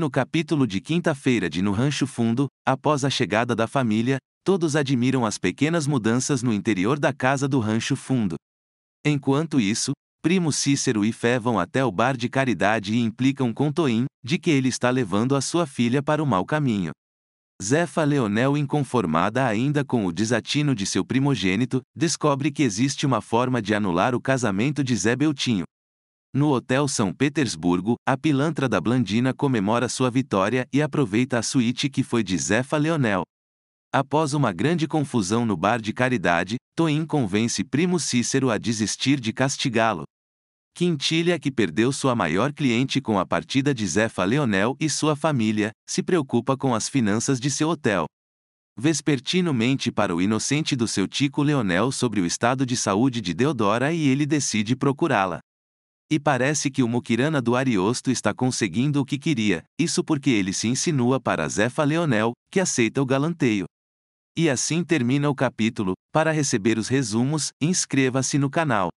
no capítulo de quinta-feira de No Rancho Fundo, após a chegada da família, todos admiram as pequenas mudanças no interior da casa do Rancho Fundo. Enquanto isso, Primo Cícero e Fé vão até o bar de caridade e implicam com Toim, de que ele está levando a sua filha para o mau caminho. Zefa Leonel, inconformada ainda com o desatino de seu primogênito, descobre que existe uma forma de anular o casamento de Zé Beltinho, no Hotel São Petersburgo, a pilantra da Blandina comemora sua vitória e aproveita a suíte que foi de Zefa Leonel. Após uma grande confusão no bar de caridade, Toim convence Primo Cícero a desistir de castigá-lo. Quintilha, que perdeu sua maior cliente com a partida de Zefa Leonel e sua família, se preocupa com as finanças de seu hotel. Vespertino mente para o inocente do seu tico Leonel sobre o estado de saúde de Deodora e ele decide procurá-la. E parece que o Mukirana do Ariosto está conseguindo o que queria, isso porque ele se insinua para Zefa Leonel, que aceita o galanteio. E assim termina o capítulo. Para receber os resumos, inscreva-se no canal.